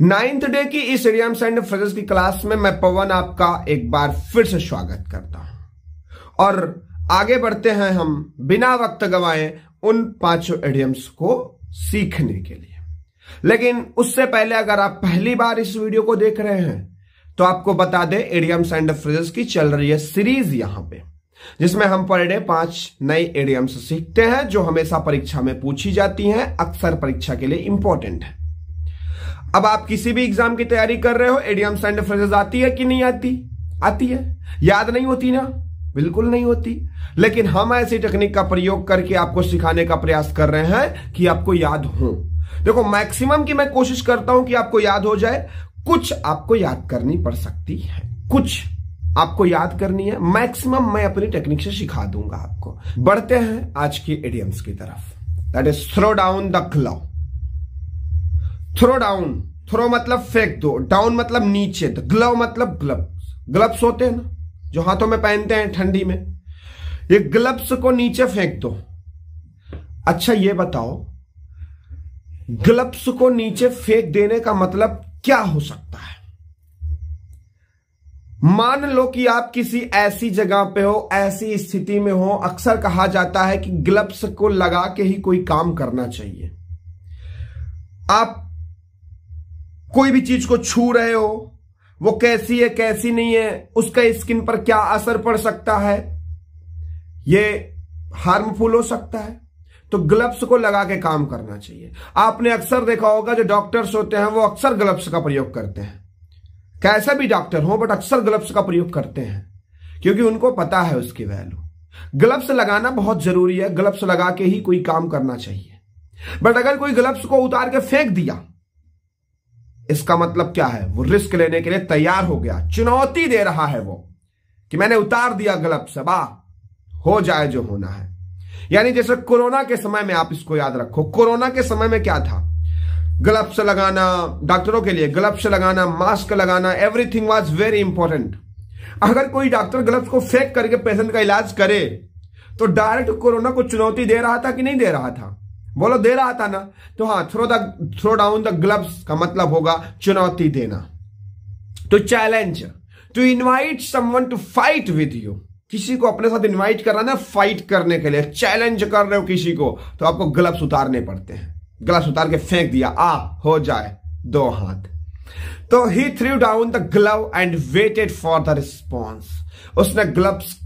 Ninth day की इस idioms and phrases की क्लास में मैं पवन आपका एक बार फिर से स्वागत करता हूं और आगे बढ़ते हैं हम बिना वक्त गवाए उन पांचों एडियम्स को सीखने के लिए लेकिन उससे पहले अगर आप पहली बार इस वीडियो को देख रहे हैं तो आपको बता दें एडियम्स एंड फ्रेजेस की चल रही है सीरीज यहां पे जिसमें हम पर डे पांच नए एडियम्स सीखते हैं जो हमेशा परीक्षा में पूछी जाती हैं अक्सर परीक्षा के लिए इंपॉर्टेंट है अब आप किसी भी एग्जाम की तैयारी कर रहे हो एडियम्स सेंड फ्रेजेस आती है कि नहीं आती आती है याद नहीं होती ना बिल्कुल नहीं होती लेकिन हम ऐसी टेक्निक का प्रयोग करके आपको सिखाने का प्रयास कर रहे हैं कि आपको याद हो देखो मैक्सिमम की मैं कोशिश करता हूं कि आपको याद हो जाए कुछ आपको याद करनी पड़ सकती है कुछ आपको याद करनी है मैक्सिमम मैं अपनी टेक्निक से सिखा दूंगा आपको बढ़ते हैं आज के एडियम्स की तरफ that is throw down the claw throw down throw मतलब फेंक दो डाउन मतलब नीचे तो ग्लव मतलब ग्लव्स ग्लव्स होते हैं ना जो हाथों में पहनते हैं ठंडी में ये ग्लव्स को नीचे फेंक दो अच्छा ये बताओ ग्लव्स को नीचे फेंक देने का मतलब क्या हो सकता है मान लो कि आप किसी ऐसी जगह पे हो ऐसी स्थिति में हो अक्सर कहा जाता है कि ग्लव्स को लगा के ही कोई काम करना चाहिए आप कोई भी चीज को छू रहे हो वो कैसी है कैसी नहीं है उसका स्किन पर क्या असर पड़ सकता है ये हार्मफुल हो सकता है तो ग्लव्स को लगा के काम करना चाहिए आपने अक्सर देखा होगा जो डॉक्टर्स होते हैं वो अक्सर ग्लव्स का प्रयोग करते हैं कैसा भी डॉक्टर हो बट अक्सर ग्लव्स का प्रयोग करते हैं क्योंकि उनको पता है उसकी वैल्यू ग्लव्स लगाना बहुत जरूरी है ग्लव्स लगा के ही कोई काम करना चाहिए बट अगर कोई ग्लव्स को उतार के फेंक दिया इसका मतलब क्या है वो रिस्क लेने के लिए तैयार हो गया चुनौती दे रहा है वो कि मैंने उतार दिया गलत सबा हो जाए जो होना है यानी जैसे कोरोना के समय में आप इसको याद रखो कोरोना के समय में क्या था ग्लब्स लगाना डॉक्टरों के लिए ग्लब्स लगाना मास्क लगाना एवरीथिंग वाज वेरी इंपॉर्टेंट अगर कोई डॉक्टर ग्लब्स को फेंक करके पेशेंट का इलाज करे तो डायरेक्ट कोरोना को चुनौती दे रहा था कि नहीं दे रहा था बोलो दे रहा था ना तो हाँ throw the throw down the gloves का मतलब होगा चुनौती देना to challenge to invite someone to fight with you किसी को अपने साथ इनवाइट कर रहा ना फाइट करने के लिए चैलेंज कर रहे हो किसी को तो आपको ग्लव्स उतारने पड़ते हैं ग्लव्स उतार के फेंक दिया आ हो जाए दो हाथ तो ही threw down the glove and waited for the response उसने ग्लव्स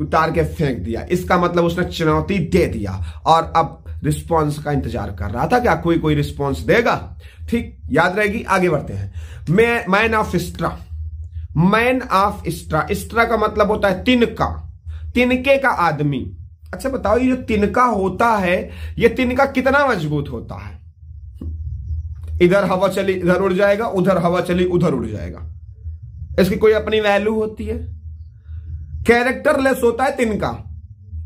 उतार के फेंक दिया इसका मतलब उसने चुनौती दे दिया और अब रिस्पॉन्स का इंतजार कर रहा था क्या कोई कोई रिस्पॉन्स देगा ठीक याद रहेगी आगे बढ़ते हैं मैं man of straw man of straw straw का मतलब होता है तिनका तिनके का आदमी अच्छा बताओ ये जो तिनका होता है ये तिनका कितना मजबूत होता है इधर हवा चली इधर उड़ जाएगा उधर हवा चली उधर उड़ जाएगा इसकी कोई अपनी वैल्यू होती है कैरेक्टरलेस होता है तिनका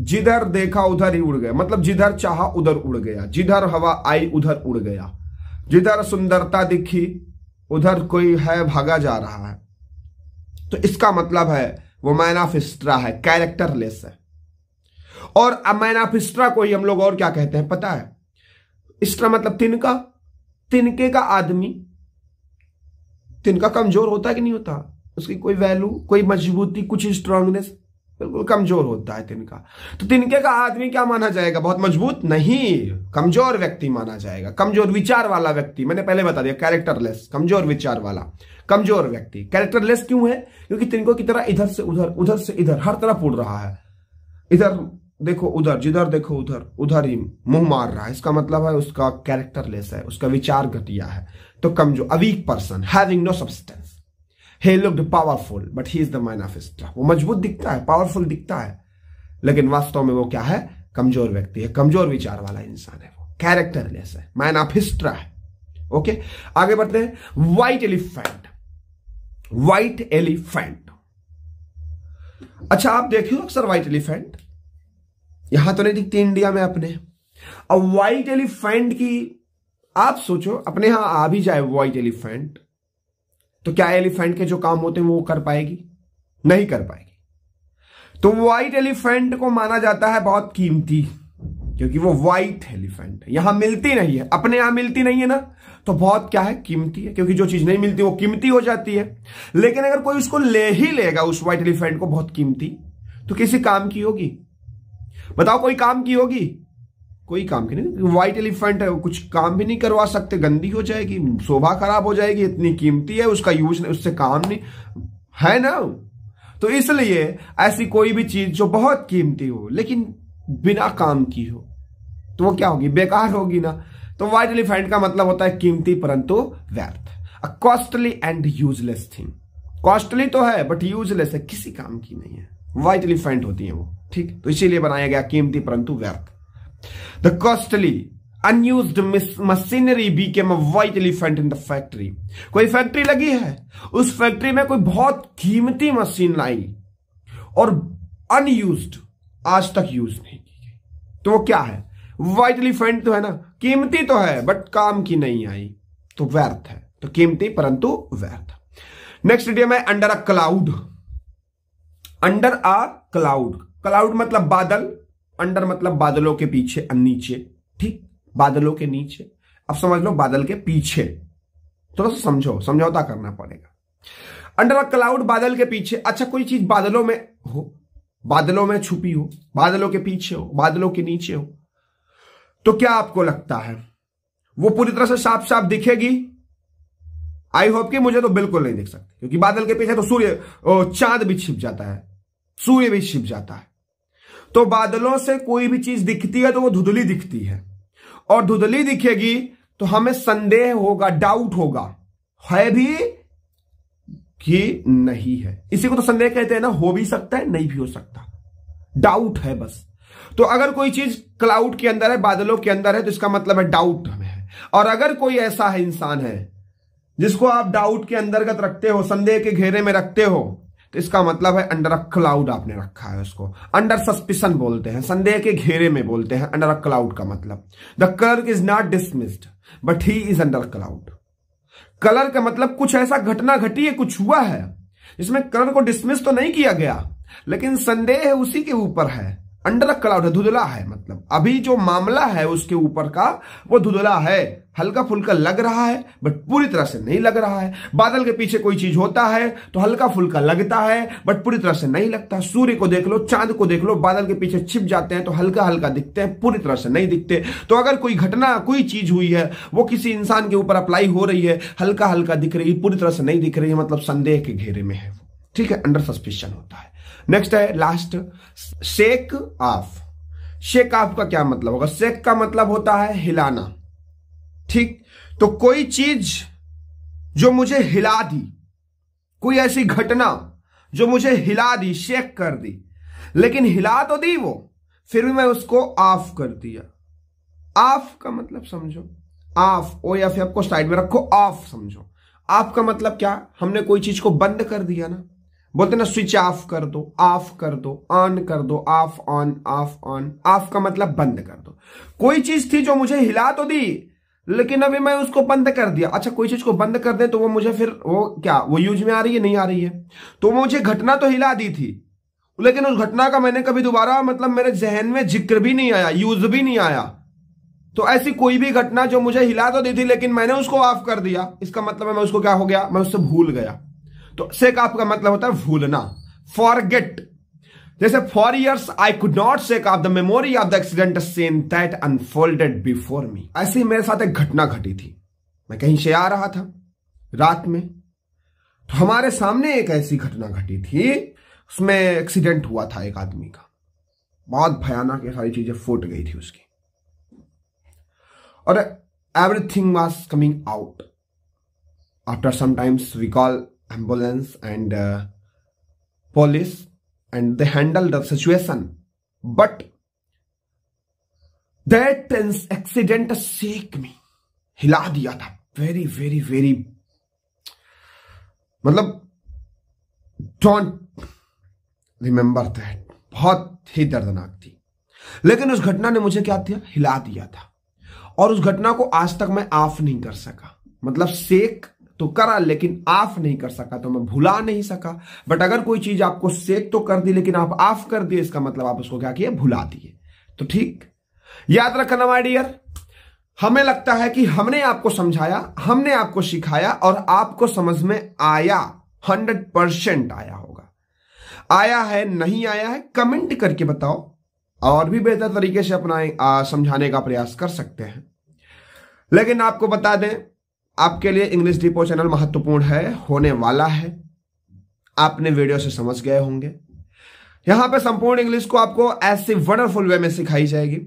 जिधर देखा उधर ही उड़ गया मतलब जिधर चाहा उधर उड़ गया जिधर हवा आई उधर उड़ गया जिधर सुंदरता दिखी उधर कोई है भागा जा रहा है तो इसका मतलब है वो मैन ऑफ हिस्ट्रा है कैरेक्टरलेस है और अब मैन ऑफ हिस्ट्रा को ही हम लोग और क्या कहते हैं पता है स्ट्रा मतलब तिनका तिनके का आदमी तिनका कमजोर होता कि नहीं होता उसकी कोई वैल्यू कोई मजबूती कुछ स्ट्रांगनेस बिल्कुल कमजोर होता है तिनका तो तिनके का आदमी क्या माना जाएगा बहुत मजबूत नहीं कमजोर व्यक्ति माना जाएगा कमजोर विचार वाला व्यक्ति मैंने पहले बता दिया कैरेक्टरलेस कमजोर विचार वाला कमजोर व्यक्ति कैरेक्टरलेस क्यों है क्योंकि तिनको की तरह इधर से उधर उधर से इधर हर तरफ उड़ रहा है इधर देखो उधर जिधर देखो उधर उधर ही मुंह मार रहा है इसका मतलब है उसका कैरेक्टरलेस है उसका विचार घटिया है तो कमजोर a weak person having no substance he looked powerful but he is the man of वो मजबूत दिखता है पावरफुल दिखता है लेकिन वास्तव में वो क्या है कमजोर व्यक्ति है कमजोर विचार वाला इंसान है वो कैरेक्टरलेस है मैन ऑफ हिस्ट्रा है ओके okay? आगे बढ़ते हैं व्हाइट एलिफेंट व्हाइट एलिफेंट अच्छा आप देखे हो अक्सर व्हाइट एलिफेंट यहां तो नहीं दिखती इंडिया में अपने अब व्हाइट एलिफेंट की आप सोचो अपने यहां आ भी जाए व्हाइट एलिफेंट तो क्या एलिफेंट के जो काम होते हैं वो कर पाएगी नहीं कर पाएगी तो व्हाइट एलिफेंट को माना जाता है बहुत कीमती क्योंकि वो व्हाइट एलिफेंट है यहां मिलती नहीं है अपने यहां मिलती नहीं है ना तो बहुत क्या है कीमती है क्योंकि जो चीज नहीं मिलती वो कीमती हो जाती है लेकिन अगर कोई उसको ले ही लेगा उस व्हाइट एलिफेंट को बहुत कीमती तो किसी काम की होगी बताओ कोई काम की होगी कोई काम की नहीं व्हाइट एलिफेंट है कुछ काम भी नहीं करवा सकते गंदी हो जाएगी शोभा खराब हो जाएगी इतनी कीमती है उसका यूज नहीं उससे काम नहीं है ना तो इसलिए ऐसी कोई भी चीज जो बहुत कीमती हो लेकिन बिना काम की हो तो वो क्या होगी बेकार होगी ना तो व्हाइट एलिफेंट का मतलब होता है कीमती परंतु व्यर्थ a costly and useless thing costly तो है बट यूजलेस है किसी काम की नहीं है व्हाइट एलिफेंट होती है वो ठीक तो इसीलिए बनाया गया कीमती परंतु व्यर्थ The costly, unused machinery became a white elephant in the factory. कोई फैक्ट्री लगी है उस फैक्ट्री में कोई बहुत कीमती मशीन लाई और अनयूज्ड आज तक यूज नहीं की गई तो वो क्या है व्हाइट एलिफेंट तो है ना कीमती तो है बट काम की नहीं आई तो व्यर्थ है तो कीमती परंतु व्यर्थ नेक्स्ट डे में under a cloud under a cloud cloud मतलब बादल अंडर मतलब बादलों के पीछे नीचे ठीक बादलों के नीचे अब समझ लो बादल के पीछे थोड़ा तो सा समझो समझौता करना पड़ेगा अंडर अ क्लाउड बादल के पीछे अच्छा कोई चीज बादलों में हो बादलों में छुपी हो बादलों के पीछे हो बादलों के नीचे हो तो क्या आपको लगता है वो पूरी तरह से साफ साफ दिखेगी आई होप कि मुझे तो बिल्कुल नहीं दिख सकती क्योंकि बादल के पीछे तो सूर्य चांद भी छिप जाता है सूर्य भी छिप जाता है तो बादलों से कोई भी चीज दिखती है तो वो धुधली दिखती है और धुधली दिखेगी तो हमें संदेह होगा डाउट होगा है भी कि नहीं है इसी को तो संदेह कहते हैं ना हो भी सकता है नहीं भी हो सकता डाउट है बस तो अगर कोई चीज क्लाउड के अंदर है बादलों के अंदर है तो इसका मतलब है डाउट हमें है और अगर कोई ऐसा है इंसान है जिसको आप डाउट के अंतर्गत रखते हो संदेह के घेरे में रखते हो तो इसका मतलब है अंडर अ क्लाउड आपने रखा है उसको अंडर सस्पिशन बोलते हैं संदेह के घेरे में बोलते हैं अंडर अ क्लाउड का मतलब the colour is not dismissed but he is under cloud colour का मतलब कुछ ऐसा घटना घटी है कुछ हुआ है जिसमें कलर को डिसमिस तो नहीं किया गया लेकिन संदेह उसी के ऊपर है अंडर क्लाउड है धुधला है मतलब अभी जो मामला है उसके ऊपर का वो धुधला है हल्का फुल्का लग रहा है बट पूरी तरह से नहीं लग रहा है बादल के पीछे कोई चीज होता है तो हल्का फुल्का लगता है बट पूरी तरह से नहीं लगता सूर्य को देख लो चांद को देख लो बादल के पीछे छिप जाते हैं तो हल्का हल्का दिखते हैं पूरी तरह से नहीं दिखते तो अगर कोई घटना कोई चीज हुई है वो किसी इंसान के ऊपर अप्लाई हो रही है हल्का हल्का दिख रही है पूरी तरह से नहीं दिख रही है मतलब संदेह के घेरे में है ठीक है अंडर सस्पेशन होता है नेक्स्ट है last shake off shake off का क्या मतलब होगा शेक का मतलब होता है हिलाना ठीक तो कोई चीज जो मुझे हिला दी कोई ऐसी घटना जो मुझे हिला दी शेक कर दी लेकिन हिला तो दी वो फिर भी मैं उसको ऑफ कर दिया ऑफ का मतलब समझो ऑफ ओ या फिर आपको साइड में रखो ऑफ समझो ऑफ का मतलब क्या हमने कोई चीज को बंद कर दिया ना बोलते ना स्विच ऑफ कर दो ऑफ कर दो ऑन कर दो off on off on off का मतलब बंद कर दो कोई चीज थी जो मुझे हिला तो दी लेकिन अभी मैं उसको बंद कर दिया अच्छा कोई चीज को बंद कर दे तो वो मुझे फिर वो क्या वो यूज में आ रही है नहीं आ रही है तो मुझे घटना तो हिला दी थी लेकिन उस घटना का मैंने कभी दोबारा मतलब मेरे जहन में जिक्र भी नहीं आया यूज भी नहीं आया तो ऐसी कोई भी घटना जो मुझे हिला तो दी थी लेकिन मैंने उसको ऑफ कर दिया इसका मतलब मैं उसको क्या हो गया मैं उससे भूल गया तो से का आपका मतलब होता है भूलना फॉरगेट जैसे for years I could not say off the memory of the accident scene that unfolded before me ऐसी मेरे साथ एक घटना घटी थी मैं कहीं से आ रहा था रात में तो हमारे सामने एक ऐसी घटना घटी थी उसमें एक्सीडेंट हुआ था एक आदमी का बहुत भयानक ये सारी चीजें फूट गई थी उसकी और everything was coming out after sometimes we call ambulance and uh, and they handle the situation but but that सेक में हिला दिया था वेरी वेरी वेरी मतलब डोंट रिमेंबर दैट बहुत ही दर्दनाक थी लेकिन उस घटना ने मुझे क्या दिया हिला दिया था और उस घटना को आज तक मैं आफ नहीं कर सका मतलब सेक तो करा लेकिन ऑफ नहीं कर सका तो मैं भुला नहीं सका बट अगर कोई चीज आपको सेक तो कर दी लेकिन आप ऑफ कर दिए इसका मतलब आप उसको क्या किए भुला दिए तो ठीक याद रखना माय डियर हमें लगता है कि हमने आपको समझाया हमने आपको सिखाया और आपको समझ में आया हंड्रेड परसेंट आया होगा आया है नहीं आया है कमेंट करके बताओ और भी बेहतर तरीके से अपना समझाने का प्रयास कर सकते हैं लेकिन आपको बता दें आपके लिए इंग्लिश डिपो चैनल महत्वपूर्ण है होने वाला है आपने वीडियो से समझ गए होंगे यहां पे संपूर्ण इंग्लिश को आपको ऐसे वंडरफुल वे में सिखाई जाएगी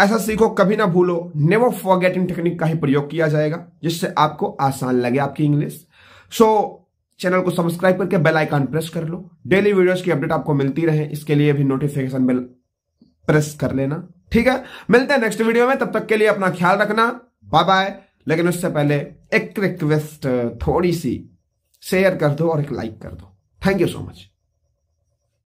ऐसा सीखो कभी ना भूलो नेवर फॉरगेटिंग टेक्निक का ही प्रयोग किया जाएगा जिससे आपको आसान लगे आपकी इंग्लिश सो so, चैनल को सब्सक्राइब करके बेल आइकन प्रेस कर लो डेली वीडियोस की अपडेट आपको मिलती रहे इसके लिए भी नोटिफिकेशन बेल प्रेस कर लेना ठीक है मिलते हैं नेक्स्ट वीडियो में तब तक के लिए अपना ख्याल रखना बाय बाय लेकिन उससे पहले एक रिक्वेस्ट थोड़ी सी शेयर कर दो और एक लाइक कर दो थैंक यू सो मच